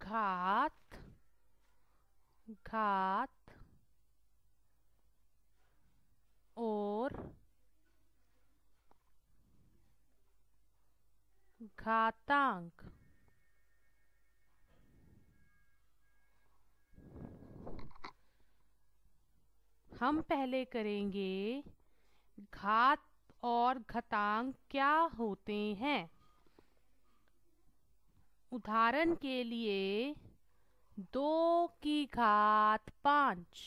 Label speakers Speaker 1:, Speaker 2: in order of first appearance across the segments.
Speaker 1: घात घात और घातांक हम पहले करेंगे घात और घतांक क्या होते हैं उदाहरण के लिए दो की घात पांच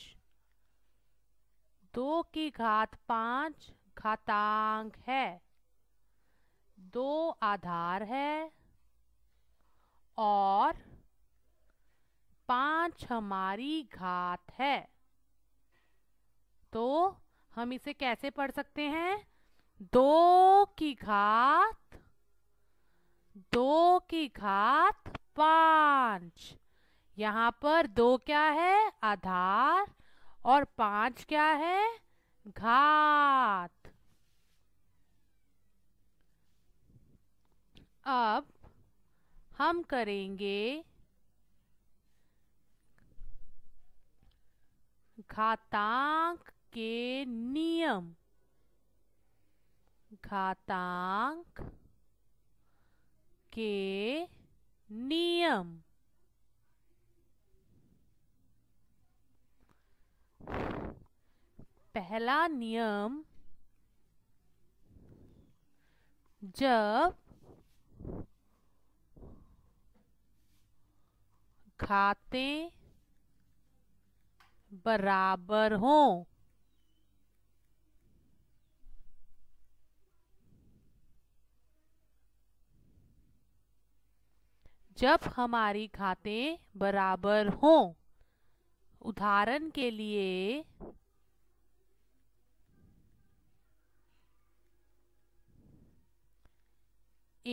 Speaker 1: दो की घात पांच घातांक है दो आधार है और पांच हमारी घात है तो हम इसे कैसे पढ़ सकते हैं दो की घात दो की घात पांच यहाँ पर दो क्या है आधार और पांच क्या है घात अब हम करेंगे घातांक के नियम घातांक के नियम पहला नियम जब खाते बराबर हों जब हमारी खाते बराबर हों उदाहरण के लिए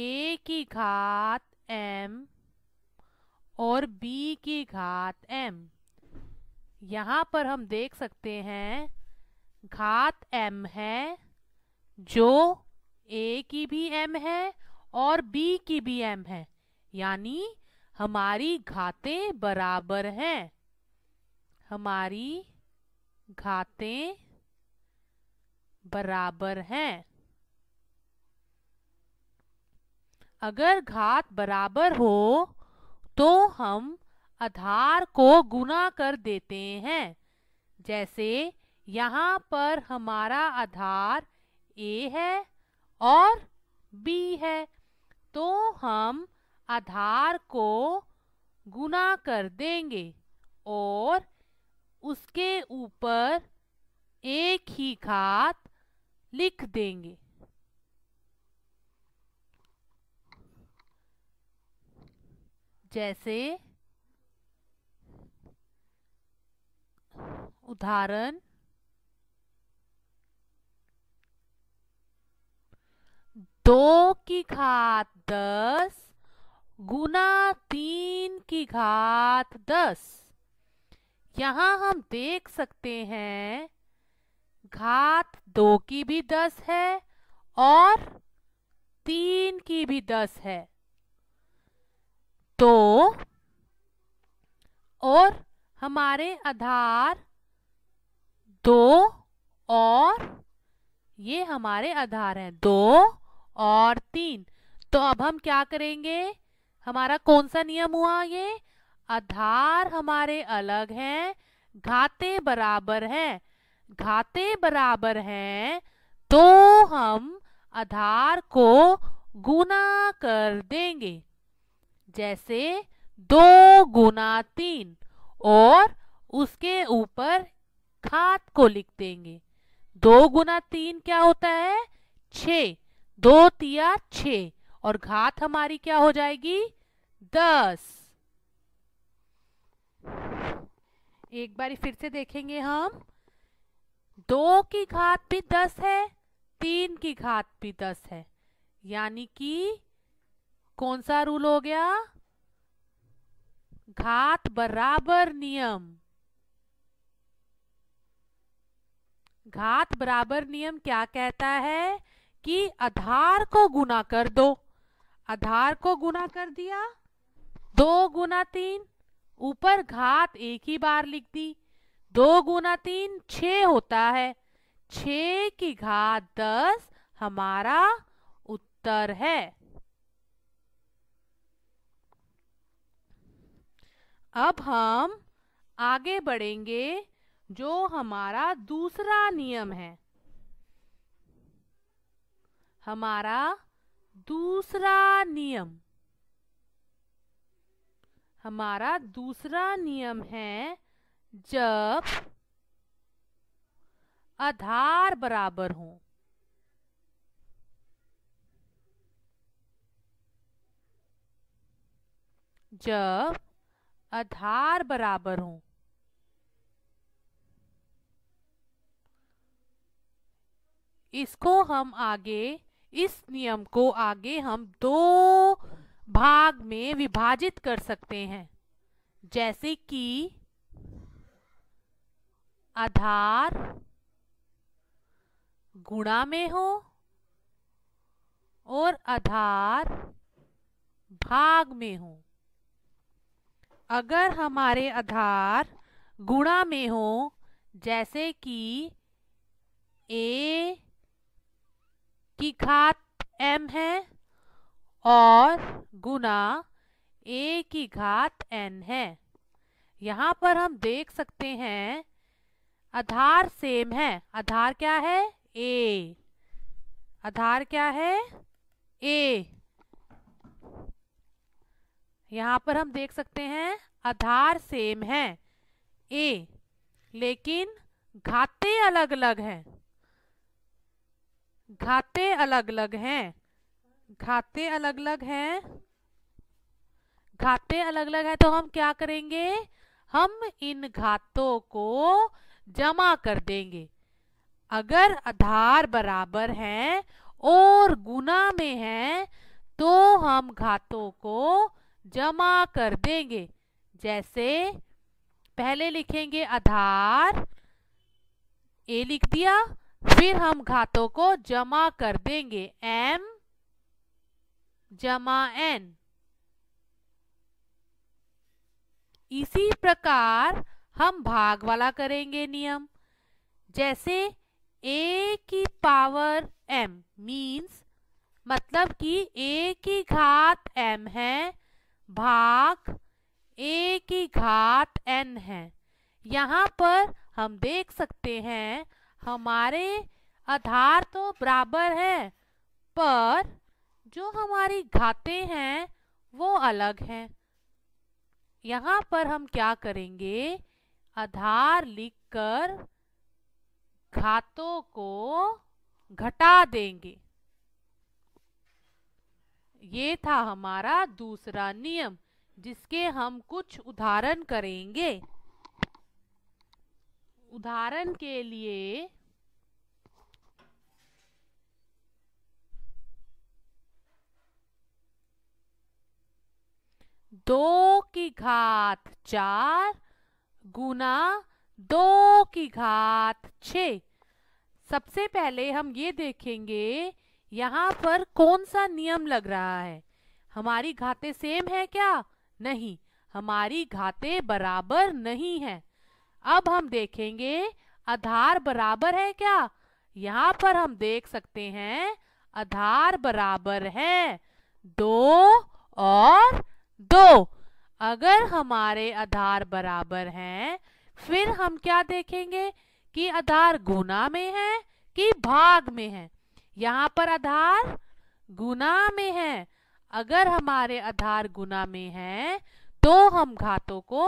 Speaker 1: ए की घात एम और b की घात m यहाँ पर हम देख सकते हैं घात m है जो a की भी m है और b की भी m है यानी हमारी घातें बराबर हैं हमारी घातें बराबर हैं अगर घात बराबर हो तो हम आधार को गुना कर देते हैं जैसे यहाँ पर हमारा आधार ए है और बी है तो हम आधार को गुना कर देंगे और उसके ऊपर एक ही घात लिख देंगे जैसे उदाहरण दो की घात दस गुना तीन की घात दस यहां हम देख सकते हैं घात दो की भी दस है और तीन की भी दस है तो और हमारे आधार दो और ये हमारे आधार हैं दो और तीन तो अब हम क्या करेंगे हमारा कौन सा नियम हुआ ये आधार हमारे अलग हैं घाते बराबर हैं घाते बराबर हैं तो हम आधार को गुना कर देंगे जैसे दो गुना तीन और उसके ऊपर खात को लिख देंगे दो गुना तीन क्या होता है छ दो तिया छ और घात हमारी क्या हो जाएगी दस एक बार फिर से देखेंगे हम दो की घात भी दस है तीन की घात भी दस है यानी कि कौन सा रूल हो गया घात बराबर नियम घात बराबर नियम क्या कहता है कि आधार को गुना कर दो आधार को गुना कर दिया दो गुना तीन ऊपर घात एक ही बार लिख दी दो गुना तीन छ होता है छ की घात दस हमारा उत्तर है अब हम आगे बढ़ेंगे जो हमारा दूसरा नियम है हमारा दूसरा नियम हमारा दूसरा नियम है जब आधार बराबर हो जब आधार बराबर हूं इसको हम आगे इस नियम को आगे हम दो भाग में विभाजित कर सकते हैं जैसे कि आधार गुणा में हो और आधार भाग में हो अगर हमारे आधार गुणा में हो जैसे कि ए की घात एम है और गुना ए की घात एन है यहाँ पर हम देख सकते हैं आधार सेम है आधार क्या है ए आधार क्या है ए यहाँ पर हम देख सकते हैं आधार सेम है ए लेकिन घाते अलग अलग हैं घाते अलग अलग हैं घाते अलग अलग हैं घाते अलग अलग हैं तो हम क्या करेंगे हम इन घातों को जमा कर देंगे अगर आधार बराबर हैं और गुना में हैं तो हम घातों को जमा कर देंगे जैसे पहले लिखेंगे आधार ए लिख दिया फिर हम घातों को जमा कर देंगे एम जमा एन इसी प्रकार हम भाग वाला करेंगे नियम जैसे ए की पावर एम मीन्स मतलब कि ए की घात एम है भाग ए की घात एन है यहाँ पर हम देख सकते हैं हमारे आधार तो बराबर है पर जो हमारी घाते हैं वो अलग हैं यहाँ पर हम क्या करेंगे आधार लिखकर घातों को घटा देंगे ये था हमारा दूसरा नियम जिसके हम कुछ उदाहरण करेंगे उदाहरण के लिए दो की घात चार गुना दो की घात छ सबसे पहले हम ये देखेंगे यहाँ पर कौन सा नियम लग रहा है हमारी घाते सेम है क्या नहीं हमारी घाते बराबर नहीं है अब हम देखेंगे आधार बराबर है क्या यहाँ पर हम देख सकते हैं आधार बराबर है दो और दो अगर हमारे आधार बराबर हैं फिर हम क्या देखेंगे कि आधार गुना में है कि भाग में है यहाँ पर आधार गुना में है अगर हमारे आधार गुना में है तो हम घातों को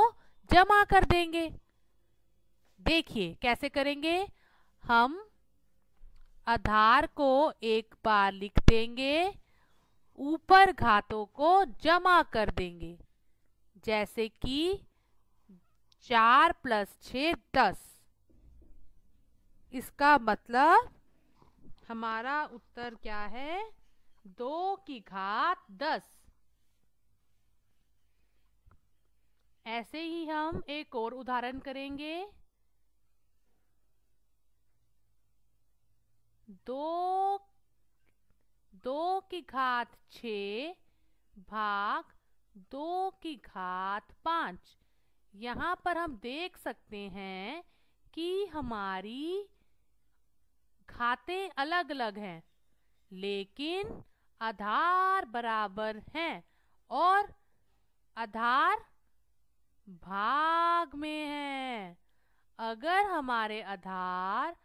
Speaker 1: जमा कर देंगे देखिए कैसे करेंगे हम आधार को एक बार लिख देंगे ऊपर घातों को जमा कर देंगे जैसे कि चार प्लस छ दस इसका मतलब हमारा उत्तर क्या है दो की घात दस ऐसे ही हम एक और उदाहरण करेंगे दो दो की घात छ भाग दो की घात पांच यहाँ पर हम देख सकते हैं कि हमारी खाते अलग अलग हैं लेकिन आधार बराबर हैं और आधार भाग में है अगर हमारे आधार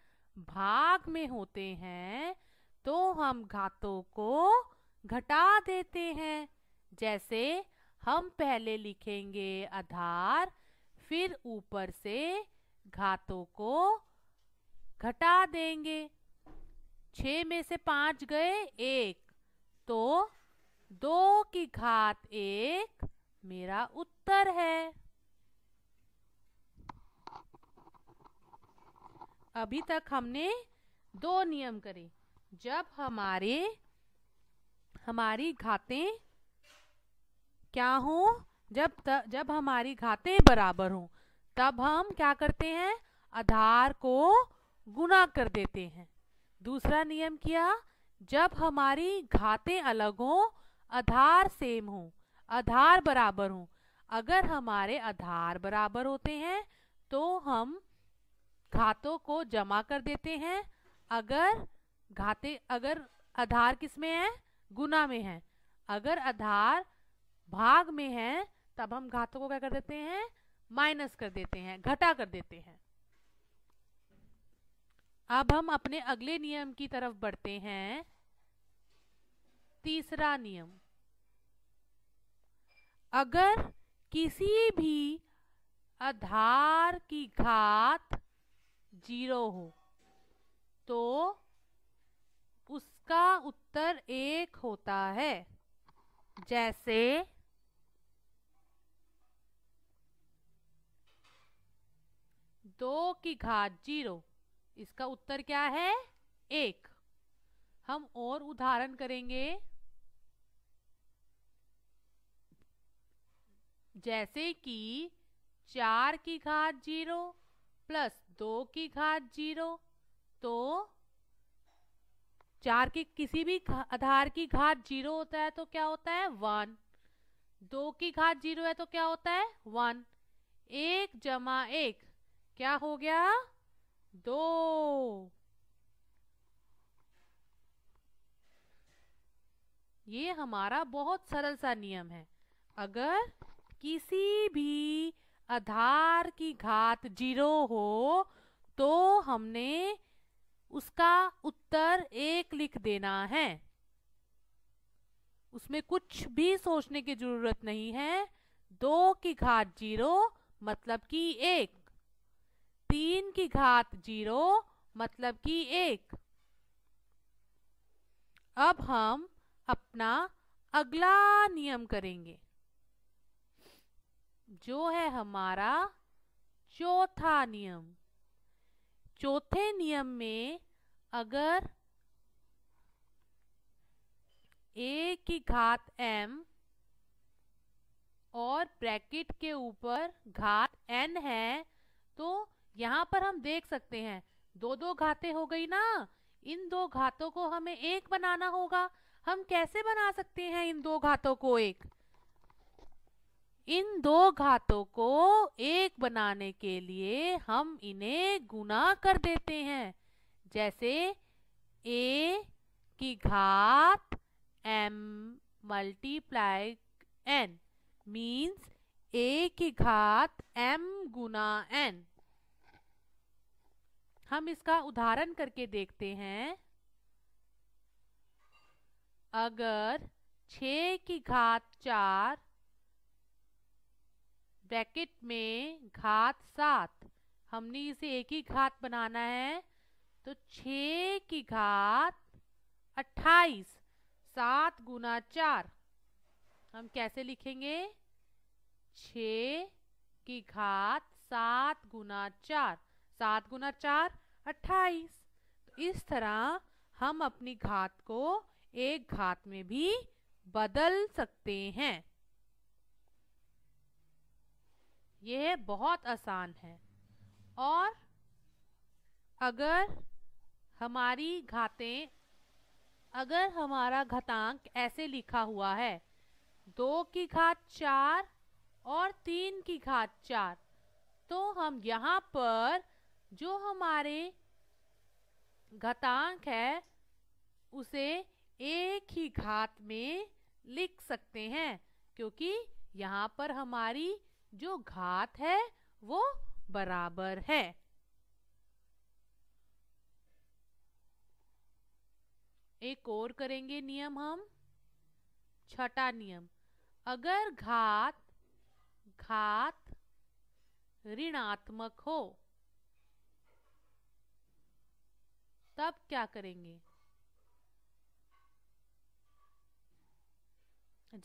Speaker 1: भाग में होते हैं तो हम घातों को घटा देते हैं जैसे हम पहले लिखेंगे आधार फिर ऊपर से घातों को घटा देंगे छ में से पांच गए एक तो दो की घात एक मेरा उत्तर है अभी तक हमने दो नियम करे जब हमारे हमारी घातें क्या हो जब त, जब हमारी घातें बराबर हो तब हम क्या करते हैं आधार को गुना कर देते हैं दूसरा नियम किया जब हमारी घातें अलग हों आधार सेम हों आधार बराबर हों अगर हमारे आधार बराबर होते हैं तो हम घातों को जमा कर देते हैं अगर घाते अगर आधार किस में है गुना में है अगर आधार भाग में है तब हम घातों को क्या कर देते हैं माइनस कर देते हैं घटा कर देते हैं अब हम अपने अगले नियम की तरफ बढ़ते हैं तीसरा नियम अगर किसी भी आधार की घात जीरो हो तो उसका उत्तर एक होता है जैसे दो की घात जीरो इसका उत्तर क्या है एक हम और उदाहरण करेंगे जैसे कि चार की घात जीरो प्लस दो की घात जीरो तो चार के किसी भी आधार की घात जीरो होता है तो क्या होता है वन दो की घात जीरो है तो क्या होता है वन एक जमा एक क्या हो गया दो ये हमारा बहुत सरल सा नियम है अगर किसी भी आधार की घात जीरो हो तो हमने उसका उत्तर एक लिख देना है उसमें कुछ भी सोचने की जरूरत नहीं है दो की घात जीरो मतलब कि एक तीन की घात जीरो मतलब कि एक अब हम अपना अगला नियम करेंगे जो है हमारा चौथा नियम चौथे नियम में अगर ए की घात एम और ब्रैकेट के ऊपर घात एन है तो यहाँ पर हम देख सकते हैं दो दो घाते हो गई ना इन दो घातों को हमें एक बनाना होगा हम कैसे बना सकते हैं इन दो घातों को एक इन दो घातों को एक बनाने के लिए हम इन्हें गुना कर देते हैं जैसे ए की घात M multiply N means A की घात एम गुना एन हम इसका उदाहरण करके देखते हैं अगर छ की घात चार ब्रैकेट में घात सात हमने इसे एक ही घात बनाना है तो छ की घात अट्ठाईस सात गुना चार हम कैसे लिखेंगे छ की घात सात गुना चार सात गुना चार अट्ठाईस तो इस तरह हम अपनी घात को एक घात में भी बदल सकते हैं यह बहुत आसान है और अगर हमारी घातें अगर हमारा घातांक ऐसे लिखा हुआ है दो की घात चार और तीन की घात चार तो हम यहाँ पर जो हमारे घातांक है उसे एक ही घात में लिख सकते हैं क्योंकि यहाँ पर हमारी जो घात है वो बराबर है एक और करेंगे नियम हम छठा नियम अगर घात घात ऋणात्मक हो तब क्या करेंगे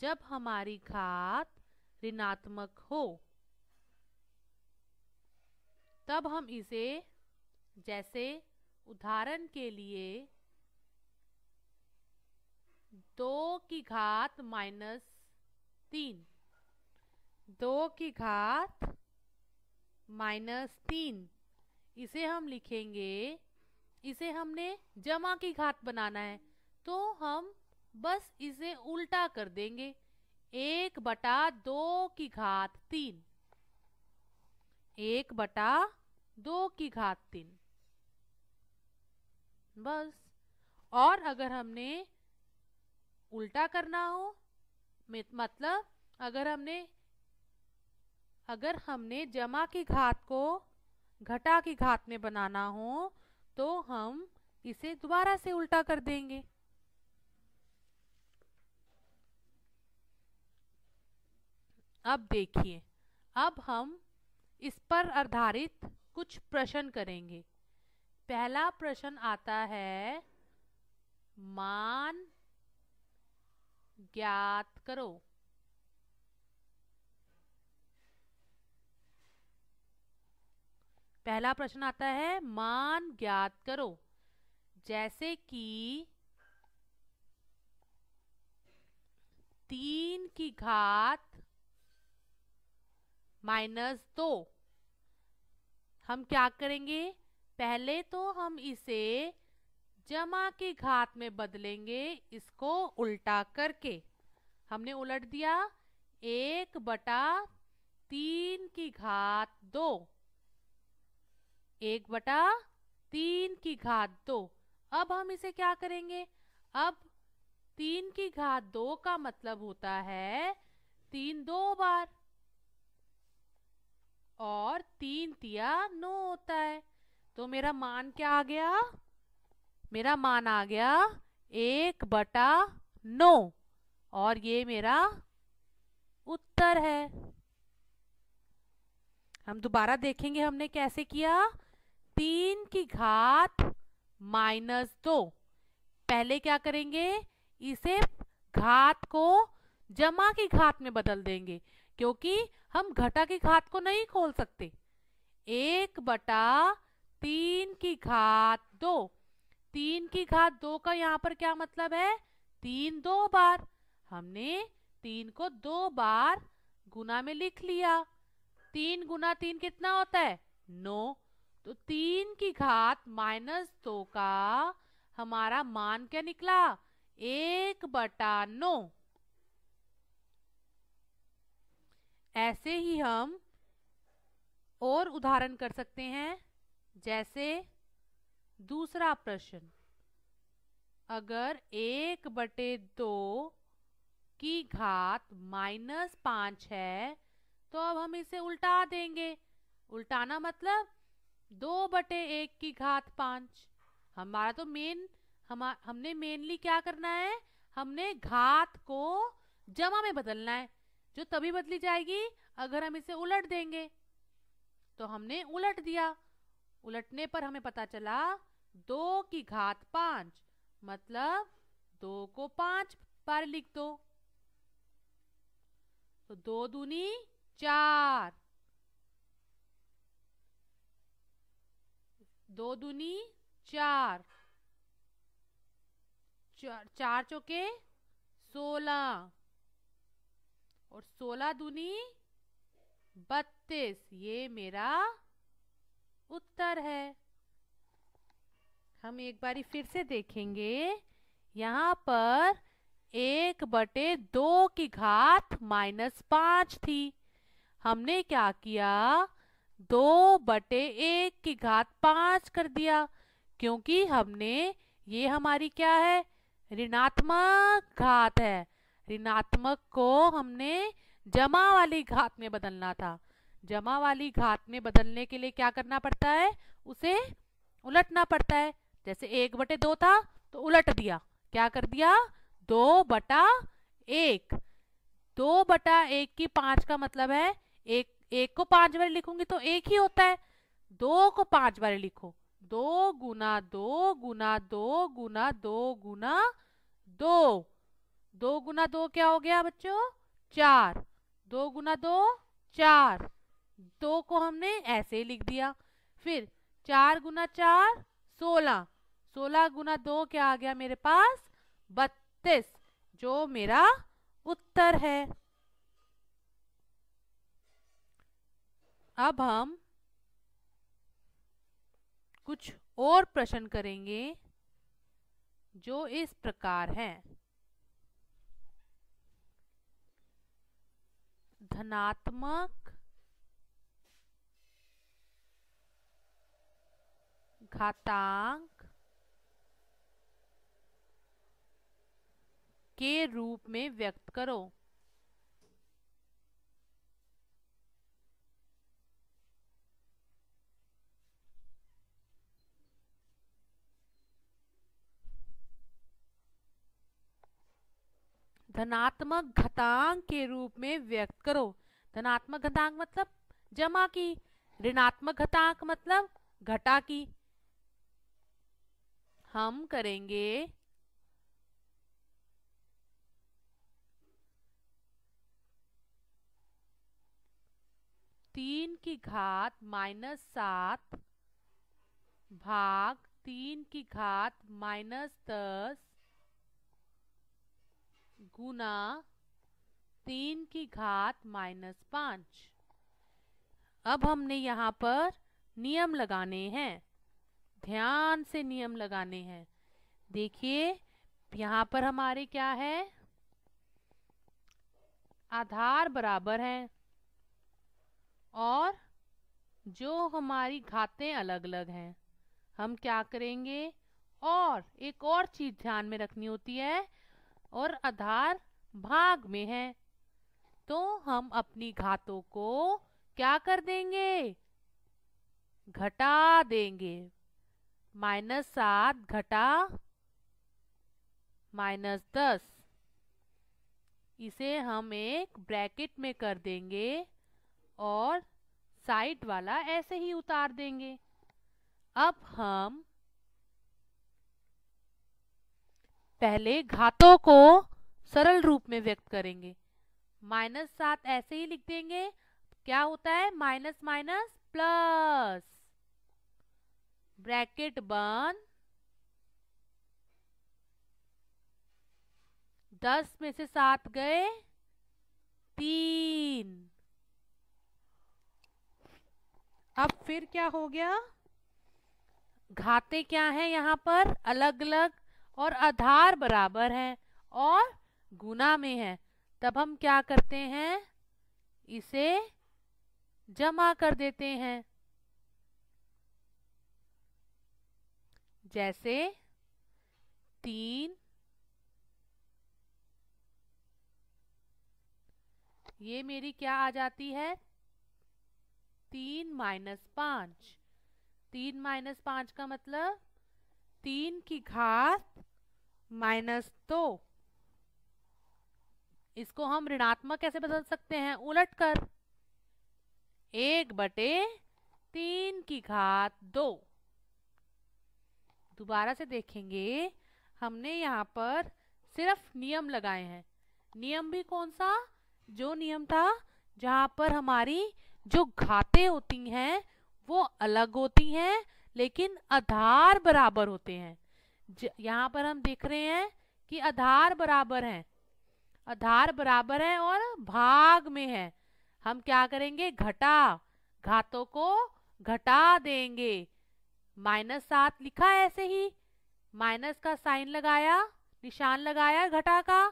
Speaker 1: जब हमारी घात ऋणात्मक हो तब हम इसे जैसे उदाहरण के लिए दो की घात माइनस तीन दो की घात माइनस तीन इसे हम लिखेंगे इसे हमने जमा की घात बनाना है तो हम बस इसे उल्टा कर देंगे एक बटा दो की घात तीन एक बटा दो की घात तीन बस और अगर हमने उल्टा करना हो मतलब अगर हमने अगर हमने जमा की घात को घटा की घात में बनाना हो तो हम इसे दोबारा से उल्टा कर देंगे अब देखिए अब हम इस पर आधारित कुछ प्रश्न करेंगे पहला प्रश्न आता है मान ज्ञात करो पहला प्रश्न आता है मान ज्ञात करो जैसे कि तीन की घात माइनस दो हम क्या करेंगे पहले तो हम इसे जमा की घात में बदलेंगे इसको उल्टा करके हमने उलट दिया एक बटा तीन की घात दो एक बटा तीन की घात दो अब हम इसे क्या करेंगे अब तीन की घात दो का मतलब होता है तीन दो बार और तीन तिया नो होता है तो मेरा मान क्या आ गया मेरा मान आ गया एक बटा नो और ये मेरा उत्तर है हम दोबारा देखेंगे हमने कैसे किया तीन की घात माइनस दो पहले क्या करेंगे इसे घात को जमा की घात में बदल देंगे क्योंकि हम घटा की घात को नहीं खोल सकते एक बटा तीन की घात दो तीन की घात दो का यहाँ पर क्या मतलब है तीन दो बार हमने तीन को दो बार गुना में लिख लिया तीन गुना तीन कितना होता है नौ तो तीन की घात माइनस दो का हमारा मान क्या निकला एक बटा नौ ऐसे ही हम और उदाहरण कर सकते हैं जैसे दूसरा प्रश्न अगर एक बटे दो की घात माइनस पांच है तो अब हम इसे उल्टा देंगे उल्टाना मतलब दो बटे एक की घात पांच हमारा तो मेन हम हमने मेनली क्या करना है हमने घात को जमा में बदलना है जो तभी बदली जाएगी अगर हम इसे उलट देंगे तो हमने उलट दिया उलटने पर हमें पता चला दो की घात पांच मतलब दो को पांच बार लिख दो तो दो दूनी चार दो दुनी चार चार चौके सोलह और सोलह दुनी बत्तीस ये मेरा उत्तर है हम एक बारी फिर से देखेंगे यहाँ पर एक बटे दो की घात माइनस पाँच थी हमने क्या किया दो बटे एक की घात पांच कर दिया क्योंकि हमने ये हमारी क्या है ऋणात्मक घात है ऋणात्मक को हमने जमा वाली घात में बदलना था जमा वाली घात में बदलने के लिए क्या करना पड़ता है उसे उलटना पड़ता है जैसे एक बटे दो था तो उलट दिया क्या कर दिया दो बटा एक दो बटा एक की पांच का मतलब है एक एक को पांच बार लिखूंगी तो एक ही होता है दो को पांच बार लिखो दो गुना दो गुना दो गुना दो गुना दो दो गुना दो क्या हो गया बच्चों चार दो गुना दो चार दो को हमने ऐसे ही लिख दिया फिर चार गुना चार सोलह सोलह गुना दो क्या आ गया मेरे पास बत्तीस जो मेरा उत्तर है अब हम कुछ और प्रश्न करेंगे जो इस प्रकार हैं धनात्मक घातांक के रूप में व्यक्त करो धनात्मक घटांक के रूप में व्यक्त करो धनात्मक घटांक मतलब जमा की ऋणात्मक घटांक मतलब घटा की हम करेंगे तीन की घात माइनस सात भाग तीन की घात माइनस दस गुना तीन की घात माइनस पाँच अब हमने यहाँ पर नियम लगाने हैं ध्यान से नियम लगाने हैं देखिए यहाँ पर हमारे क्या है आधार बराबर हैं और जो हमारी घातें अलग अलग हैं हम क्या करेंगे और एक और चीज़ ध्यान में रखनी होती है और आधार भाग में है तो हम अपनी घातों को क्या कर देंगे घटा देंगे माइनस सात घटा माइनस दस इसे हम एक ब्रैकेट में कर देंगे और साइड वाला ऐसे ही उतार देंगे अब हम पहले घातों को सरल रूप में व्यक्त करेंगे माइनस सात ऐसे ही लिख देंगे क्या होता है माइनस माइनस प्लस ब्रैकेट बंद दस में से सात गए तीन अब फिर क्या हो गया घाते क्या है यहाँ पर अलग अलग और आधार बराबर है और गुना में है तब हम क्या करते हैं इसे जमा कर देते हैं जैसे तीन ये मेरी क्या आ जाती है तीन माइनस पांच तीन माइनस पांच का मतलब तीन की घात माइनस दो इसको हम ऋणात्मक कैसे बदल सकते हैं उलट कर एक बटे तीन की घात दो दोबारा से देखेंगे हमने यहाँ पर सिर्फ नियम लगाए हैं नियम भी कौन सा जो नियम था जहाँ पर हमारी जो घाते होती हैं वो अलग होती हैं लेकिन आधार बराबर होते हैं यहाँ पर हम देख रहे हैं कि आधार बराबर हैं आधार बराबर हैं और भाग में है हम क्या करेंगे घटा घातों को घटा देंगे माइनस सात लिखा ऐसे ही माइनस का साइन लगाया निशान लगाया घटा का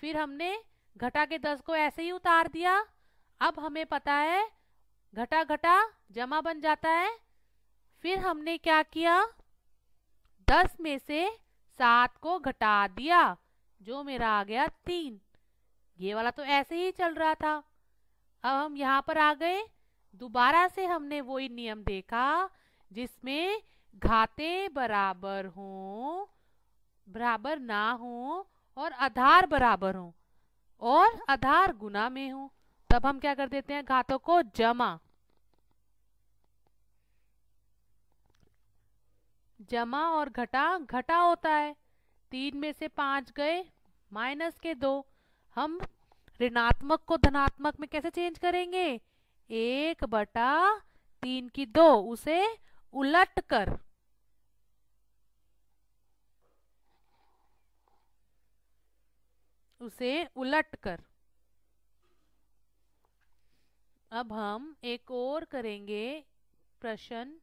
Speaker 1: फिर हमने घटा के दस को ऐसे ही उतार दिया अब हमें पता है घटा घटा जमा बन जाता है फिर हमने क्या किया दस में से सात को घटा दिया जो मेरा आ गया तीन ये वाला तो ऐसे ही चल रहा था अब हम यहाँ पर आ गए दोबारा से हमने वही नियम देखा जिसमें घाते बराबर हों बराबर ना हो और आधार बराबर हो और आधार गुना में हो तब हम क्या कर देते हैं घातों को जमा जमा और घटा घटा होता है तीन में से पांच गए माइनस के दो हम ऋणात्मक को धनात्मक में कैसे चेंज करेंगे एक बटा तीन की दो उसे उलट कर उसे उलट कर अब हम एक और करेंगे प्रश्न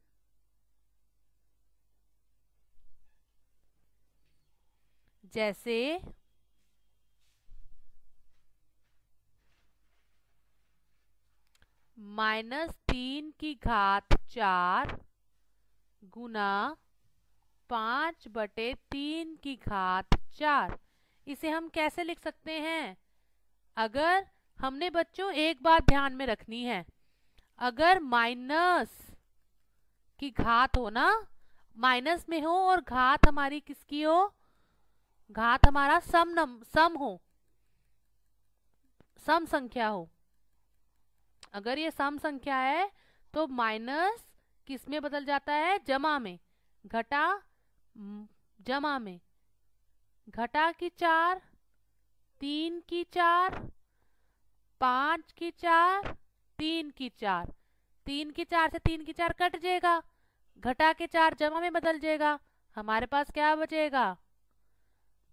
Speaker 1: जैसे माइनस तीन की घात चार गुना पांच बटे तीन की घात चार इसे हम कैसे लिख सकते हैं अगर हमने बच्चों एक बात ध्यान में रखनी है अगर माइनस की घात हो ना माइनस में हो और घात हमारी किसकी हो घात हमारा सम नम सम हो सम संख्या हो अगर ये सम संख्या है तो माइनस किस में बदल जाता है जमा में घटा जमा में घटा की चार तीन की चार पांच की चार तीन की चार तीन की चार से तीन की चार कट जाएगा घटा के चार जमा में बदल जाएगा हमारे पास क्या बचेगा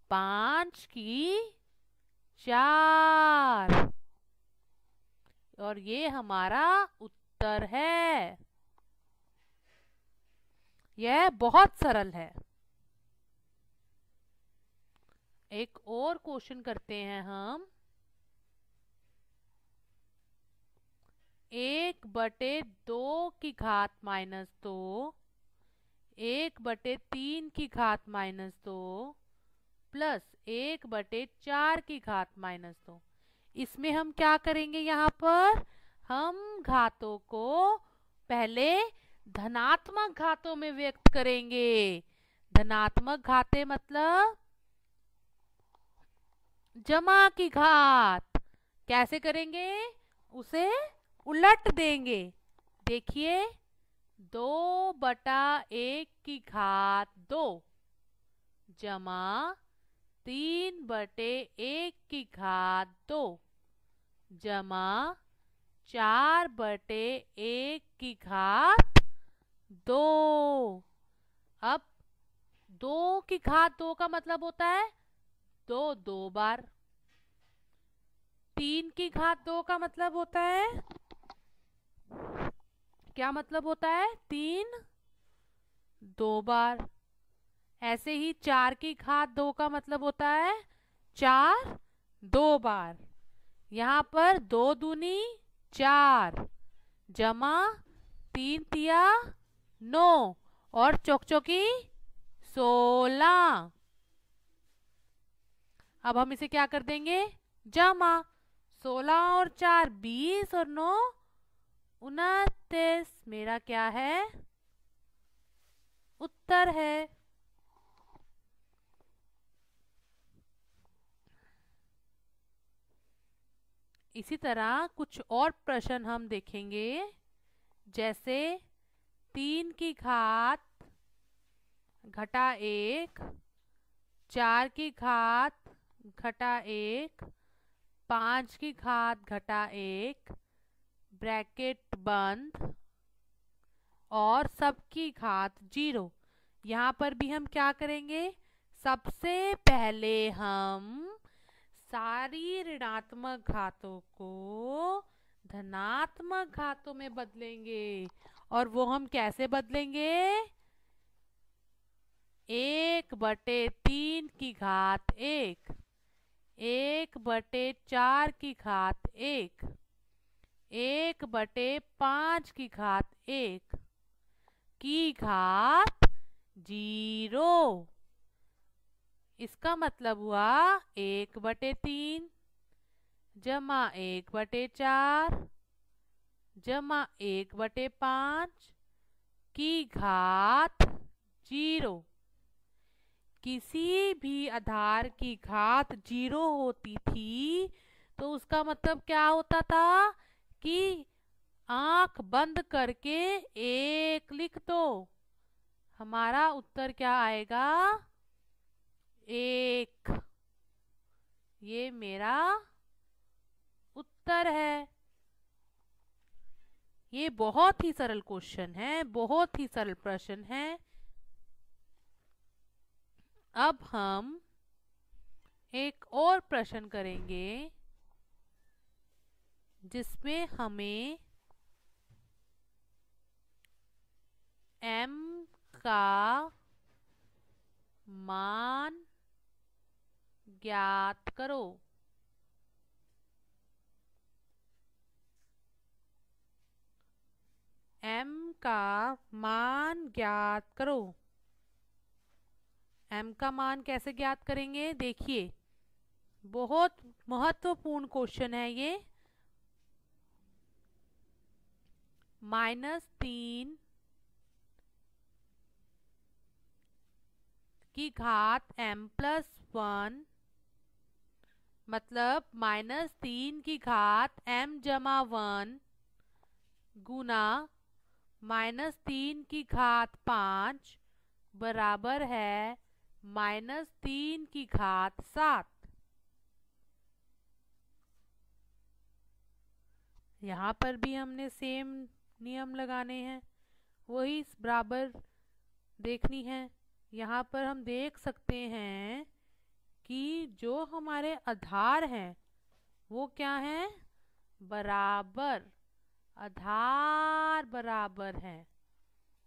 Speaker 1: पांच की चार और ये हमारा उत्तर है यह बहुत सरल है एक और क्वेश्चन करते हैं हम एक बटे दो की घात माइनस दो एक बटे तीन की घात माइनस दो प्लस एक बटे चार की घात माइनस दो इसमें हम क्या करेंगे यहाँ पर हम घातों को पहले धनात्मक घातों में व्यक्त करेंगे धनात्मक घाते मतलब जमा की घात कैसे करेंगे उसे उलट देंगे देखिए दो बटा एक की घात दो जमा तीन बटे एक की घात दो जमा चार बटे एक की घात दो अब दो की घात दो का मतलब होता है दो दो बार तीन की घात दो का मतलब होता है क्या मतलब होता है तीन दो बार ऐसे ही चार की घात दो का मतलब होता है चार दो बार यहाँ पर दो दूनी चार जमा तीन तिया नौ और चौक चौकी सोलह अब हम इसे क्या कर देंगे जमा सोलह और चार बीस और नौ उनतीस मेरा क्या है उत्तर है इसी तरह कुछ और प्रश्न हम देखेंगे जैसे तीन की घात घटा एक चार की घात घटा एक पाँच की घात घटा एक ब्रैकेट बंद और सबकी घात जीरो यहाँ पर भी हम क्या करेंगे सबसे पहले हम सारी ऋणात्मक घातों को धनात्मक घातों में बदलेंगे और वो हम कैसे बदलेंगे एक बटे तीन की घात एक एक बटे चार की घात एक एक बटे पांच की घात एक की घात जीरो इसका मतलब हुआ एक बटे तीन जमा एक बटे चार जमा एक बटे पाँच की घात जीरो किसी भी आधार की घात जीरो होती थी तो उसका मतलब क्या होता था कि आंख बंद करके एक लिख दो हमारा उत्तर क्या आएगा एक ये मेरा उत्तर है ये बहुत ही सरल क्वेश्चन है बहुत ही सरल प्रश्न है अब हम एक और प्रश्न करेंगे जिसमें हमें एम का मान ज्ञात करो एम का मान ज्ञात करो एम का मान कैसे ज्ञात करेंगे देखिए बहुत महत्वपूर्ण क्वेश्चन है ये माइनस तीन की घात एम प्लस वन मतलब माइनस तीन की घात m जमा वन गुना माइनस तीन की घात पाँच बराबर है माइनस तीन की घात सात यहाँ पर भी हमने सेम नियम लगाने हैं वही बराबर देखनी है यहाँ पर हम देख सकते हैं कि जो हमारे आधार हैं वो क्या हैं बराबर आधार बराबर हैं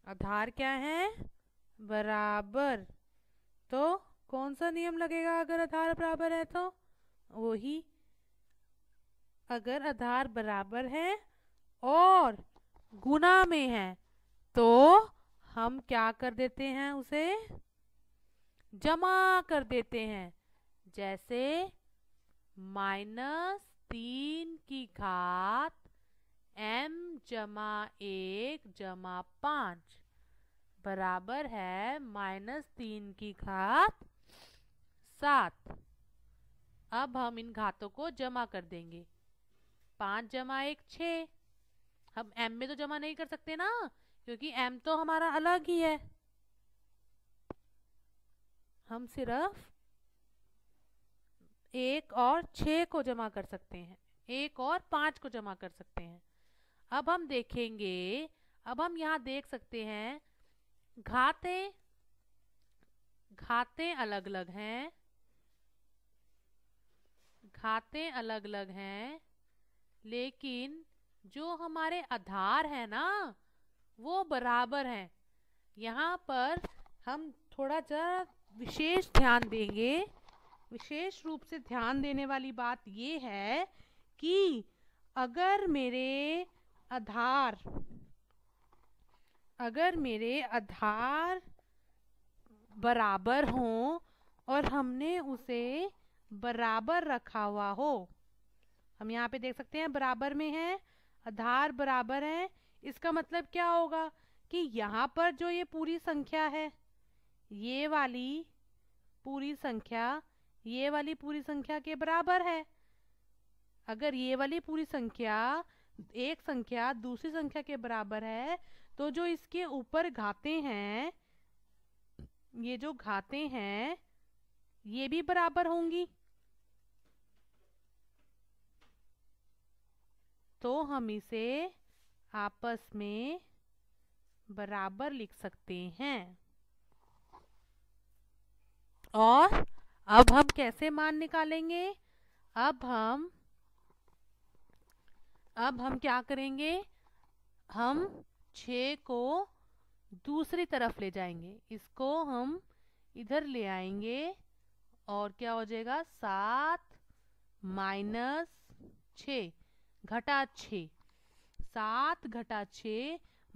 Speaker 1: आधार क्या है बराबर तो कौन सा नियम लगेगा अगर आधार बराबर है तो वही अगर आधार बराबर है और गुना में है तो हम क्या कर देते हैं उसे जमा कर देते हैं जैसे माइनस तीन की घात एम जमा एक जमा पाँच बराबर है माइनस तीन की घात सात अब हम इन घातों को जमा कर देंगे पाँच जमा एक छ हम एम में तो जमा नहीं कर सकते ना क्योंकि एम तो हमारा अलग ही है हम सिर्फ एक और छः को जमा कर सकते हैं एक और पाँच को जमा कर सकते हैं अब हम देखेंगे अब हम यहाँ देख सकते हैं घाते घाते अलग अलग हैं घाते अलग अलग हैं लेकिन जो हमारे आधार है ना वो बराबर हैं यहाँ पर हम थोड़ा ज़रा विशेष ध्यान देंगे विशेष रूप से ध्यान देने वाली बात ये है कि अगर मेरे आधार अगर मेरे आधार बराबर हों और हमने उसे बराबर रखा हुआ हो हम यहाँ पे देख सकते हैं बराबर में है आधार बराबर है इसका मतलब क्या होगा कि यहाँ पर जो ये पूरी संख्या है ये वाली पूरी संख्या ये वाली पूरी संख्या के बराबर है अगर ये वाली पूरी संख्या एक संख्या दूसरी संख्या के बराबर है तो जो इसके ऊपर घाते हैं ये जो घाते हैं ये भी बराबर होंगी तो हम इसे आपस में बराबर लिख सकते हैं और अब हम कैसे मान निकालेंगे अब हम अब हम क्या करेंगे हम छ को दूसरी तरफ ले जाएंगे इसको हम इधर ले आएंगे और क्या हो जाएगा सात माइनस छ घटा छ सात घटा छ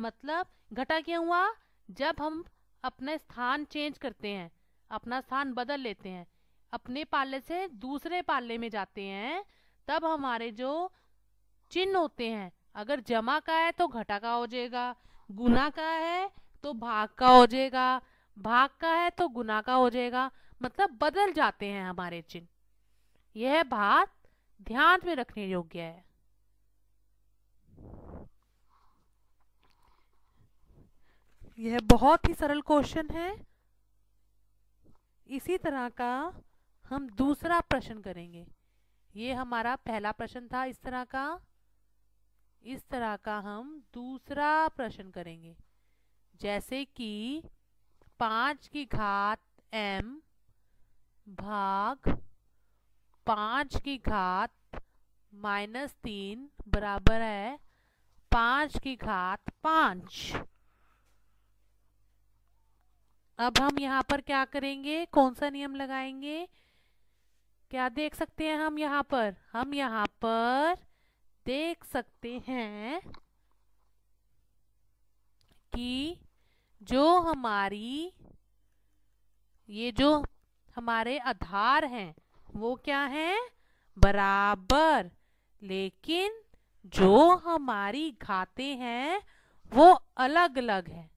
Speaker 1: मतलब घटा क्या हुआ जब हम अपना स्थान चेंज करते हैं अपना स्थान बदल लेते हैं अपने पाले से दूसरे पाले में जाते हैं तब हमारे जो चिन्ह होते हैं अगर जमा का है तो घटा का हो जाएगा गुना का है तो भाग का हो जाएगा भाग का है तो गुना का हो जाएगा मतलब बदल जाते हैं हमारे चिन्ह यह बात ध्यान में रखने योग्य है यह बहुत ही सरल क्वेश्चन है इसी तरह का हम दूसरा प्रश्न करेंगे ये हमारा पहला प्रश्न था इस तरह का इस तरह का हम दूसरा प्रश्न करेंगे जैसे कि पाँच की घात एम भाग पाँच की घात माइनस तीन बराबर है पाँच की घात पाँच अब हम यहाँ पर क्या करेंगे कौन सा नियम लगाएंगे क्या देख सकते हैं हम यहाँ पर हम यहाँ पर देख सकते हैं कि जो हमारी ये जो हमारे आधार हैं वो क्या हैं बराबर लेकिन जो हमारी घाते हैं वो अलग अलग है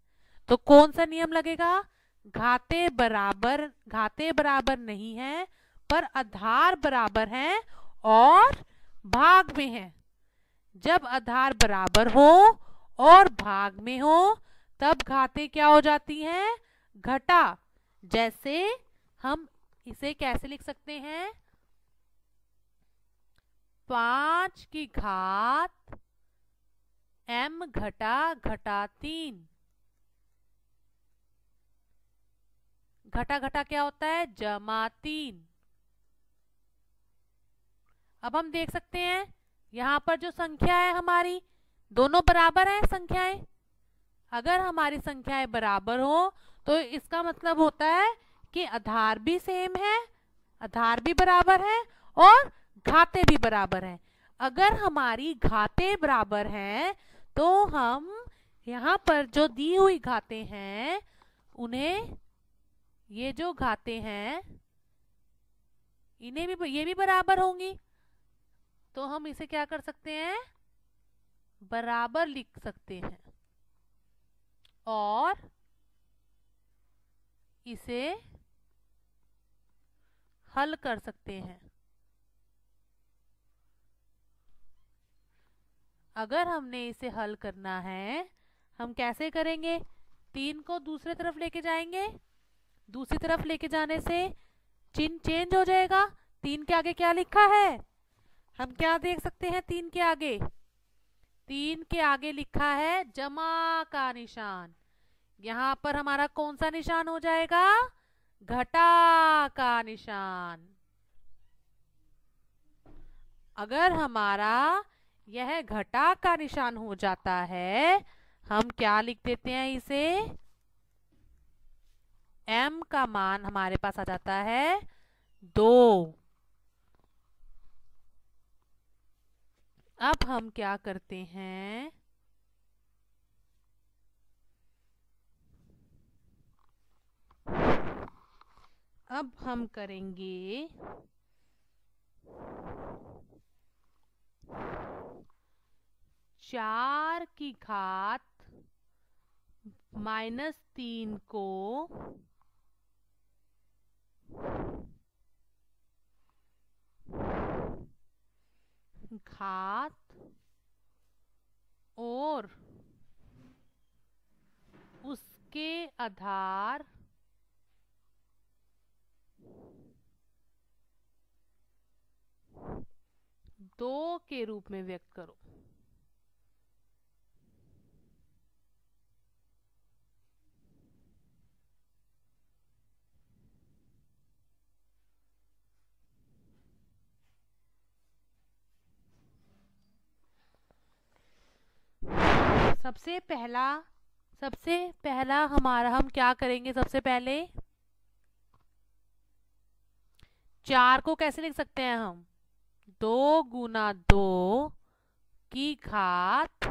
Speaker 1: तो कौन सा नियम लगेगा घाते बराबर घाते बराबर नहीं है पर आधार बराबर हैं और भाग में हैं जब आधार बराबर हो और भाग में हो तब घाते क्या हो जाती हैं घटा जैसे हम इसे कैसे लिख सकते हैं पांच की घात एम घटा घटा तीन घटा घटा क्या होता है जमा तीन अब हम देख सकते हैं यहाँ पर जो संख्या है हमारी दोनों बराबर है संख्याएं अगर हमारी संख्याएं बराबर हो तो इसका मतलब होता है कि आधार भी सेम है आधार भी बराबर है और घाते भी बराबर हैं अगर हमारी घाते बराबर हैं तो हम यहाँ पर जो दी हुई घाते हैं उन्हें ये जो घाते हैं इन्हें भी ये भी बराबर होंगी तो हम इसे क्या कर सकते हैं बराबर लिख सकते हैं और इसे हल कर सकते हैं अगर हमने इसे हल करना है हम कैसे करेंगे तीन को दूसरे तरफ लेके जाएंगे दूसरी तरफ लेके जाने से चिन्ह चेंज हो जाएगा तीन के आगे क्या लिखा है हम क्या देख सकते हैं तीन के आगे तीन के आगे लिखा है जमा का निशान यहाँ पर हमारा कौन सा निशान हो जाएगा घटा का निशान अगर हमारा यह घटा का निशान हो जाता है हम क्या लिख देते हैं इसे एम का मान हमारे पास आ जाता है दो अब हम क्या करते हैं अब हम करेंगे चार की घात माइनस तीन को Thank you. घात और उसके आधार दो के रूप में व्यक्त करो सबसे पहला सबसे पहला हमारा हम क्या करेंगे सबसे पहले चार को कैसे लिख सकते हैं हम दो गुना दो की घात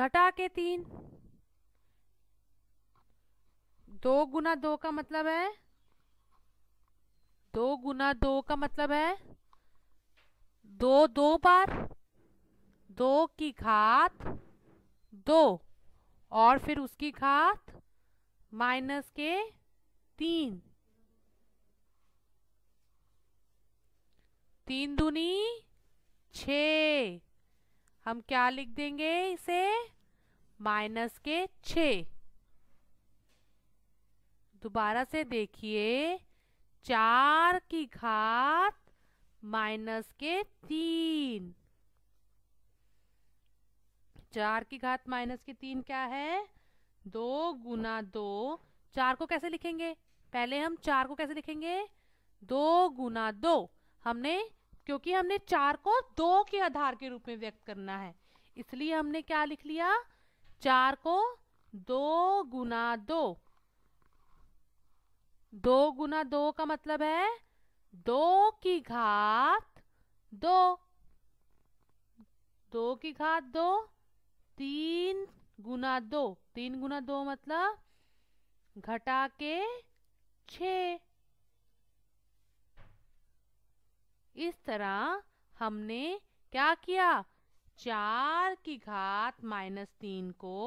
Speaker 1: घटा के तीन दो गुना दो का मतलब है दो गुना दो का मतलब है दो दो बार दो की घात दो और फिर उसकी घात माइनस के तीन तीन दुनी छ हम क्या लिख देंगे इसे माइनस के छ दोबारा से देखिए चार की घात माइनस के तीन चार की घात माइनस की तीन क्या है दो गुना दो चार को कैसे लिखेंगे पहले हम चार को कैसे लिखेंगे दो गुना दो हमने क्योंकि हमने चार को दो के आधार के रूप में व्यक्त करना है इसलिए हमने क्या लिख लिया चार को दो गुना दो दो गुना दो का मतलब है दो की घात दो दो की घात दो तीन गुना दो तीन गुना दो मतलब घटा के छ इस तरह हमने क्या किया चार की घात माइनस तीन को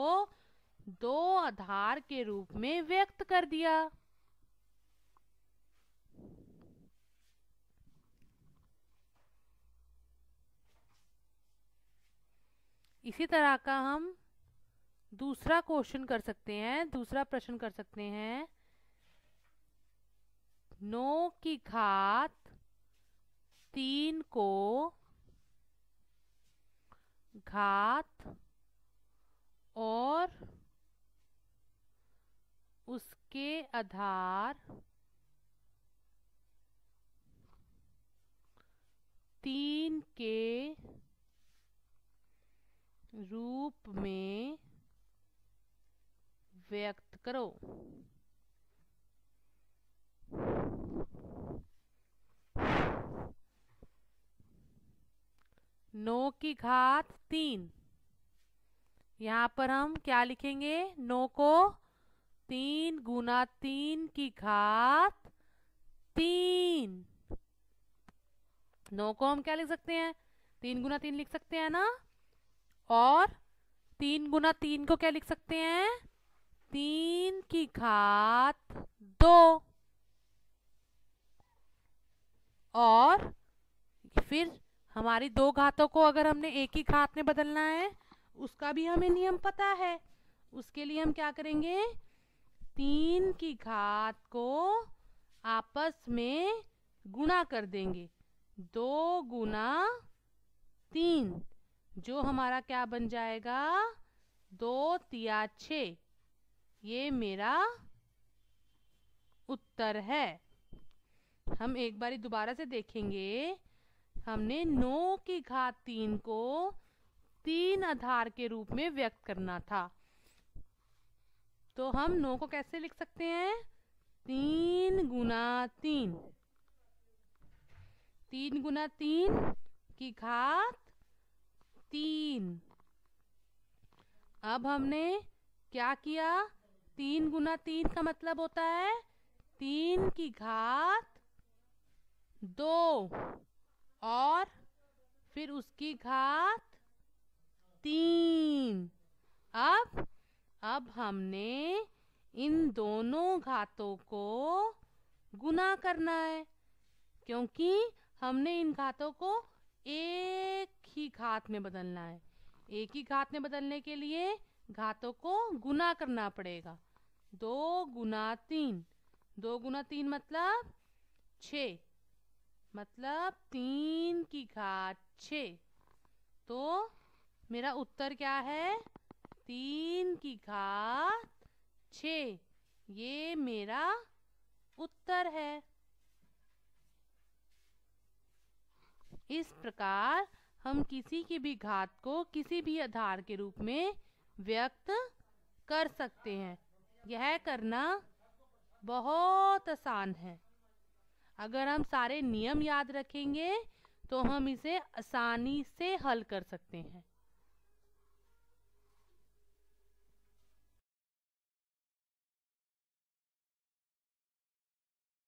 Speaker 1: दो आधार के रूप में व्यक्त कर दिया इसी तरह का हम दूसरा क्वेश्चन कर सकते हैं दूसरा प्रश्न कर सकते हैं नौ की घात तीन को घात और उसके आधार तीन के रूप में व्यक्त करो नौ की घात तीन यहां पर हम क्या लिखेंगे नौ को तीन गुना तीन की घात तीन नौ को हम क्या लिख सकते हैं तीन गुना तीन लिख सकते हैं ना और तीन गुना तीन को क्या लिख सकते हैं तीन की घात दो और फिर हमारी दो घातों को अगर हमने एक ही घात में बदलना है उसका भी हमें नियम पता है उसके लिए हम क्या करेंगे तीन की घात को आपस में गुणा कर देंगे दो गुना तीन जो हमारा क्या बन जाएगा दो तिया छे ये मेरा उत्तर है हम एक बारी दोबारा से देखेंगे हमने नौ की घात तीन को तीन आधार के रूप में व्यक्त करना था तो हम नौ को कैसे लिख सकते हैं तीन गुना तीन तीन गुना तीन की घात तीन अब हमने क्या किया तीन गुना तीन का मतलब होता है तीन की घात दो और फिर उसकी घात तीन अब अब हमने इन दोनों घातों को गुना करना है क्योंकि हमने इन घातों को एक ही घात में बदलना है एक ही घात में बदलने के लिए घातों को गुना करना पड़ेगा दो गुना तीन दो गुना तीन मतलब छ मतलब तीन की घात छ तो मेरा उत्तर क्या है तीन की घात छ ये मेरा उत्तर है इस प्रकार हम किसी की भी घात को किसी भी आधार के रूप में व्यक्त कर सकते हैं यह करना बहुत आसान है अगर हम सारे नियम याद रखेंगे तो हम इसे आसानी से हल कर सकते हैं